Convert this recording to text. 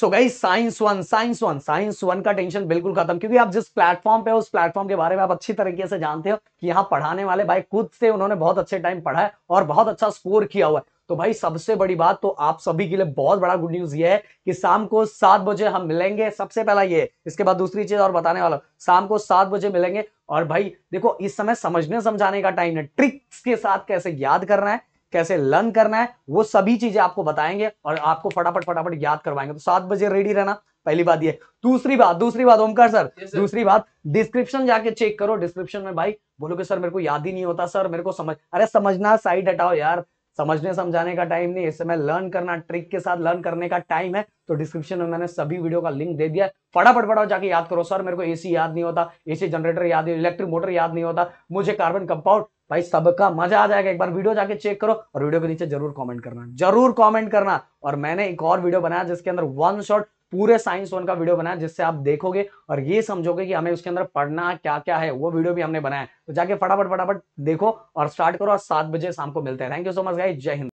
सो गई science one science one science one का tension बिल्कुल खत्म क्योंकि आप जिस प्लेटफॉर्म पे उस प्लेटफॉर्म के बारे में आप अच्छी तरीके से जानते हो कि यहाँ पढ़ाने वाले भाई खुद से उन्होंने बहुत अच्छे टाइम पढ़ा है और बहुत अच्छा स्कोर किया हुआ है तो भाई सबसे बड़ी बात तो आप सभी के लिए बहुत बड़ा गुड न्यूज ये है कि शाम को सात बजे हम मिलेंगे सबसे पहला ये इसके बाद दूसरी चीज और बताने वाला शाम को सात बजे मिलेंगे और भाई देखो इस समय समझने समझाने का टाइम है ट्रिक्स के साथ कैसे याद करना है कैसे लर्न करना है वो सभी चीजें आपको बताएंगे और आपको फटाफट फटाफट याद करवाएंगे तो सात बजे रेडी रहना पहली बात ये दूसरी बात दूसरी बात ओमकार सर दूसरी बात डिस्क्रिप्शन जाके चेक करो डिस्क्रिप्शन में भाई बोलो कि सर मेरे को याद ही नहीं होता सर मेरे को समझ अरे समझना साइड हटाओ यार समझने समझाने का टाइम नहीं इस समय लर्न करना ट्रिक के साथ लर्न करने का टाइम है तो डिस्क्रिप्शन में मैंने सभी वीडियो का लिंक दे दिया फटाफट फटाफट जाके याद करो सर मेरे को एसी याद नहीं होता एसी जनरेटर याद नहीं इलेक्ट्रिक मोटर याद नहीं होता मुझे कार्बन कंपाउंड भाई सबका मजा आ जाएगा एक बार वीडियो जाके चेक करो और वीडियो के नीचे जरूर कमेंट करना जरूर कमेंट करना और मैंने एक और वीडियो बनाया जिसके अंदर वन शॉट पूरे साइंस वन का वीडियो बनाया जिससे आप देखोगे और ये समझोगे कि हमें उसके अंदर पढ़ना क्या क्या है वो वीडियो भी हमने बनाया तो जाके फटाफट फटाफट देखो और स्टार्ट करो और सात बजे शाम को मिलते हैं थैंक यू सो मच भाई जय हिंद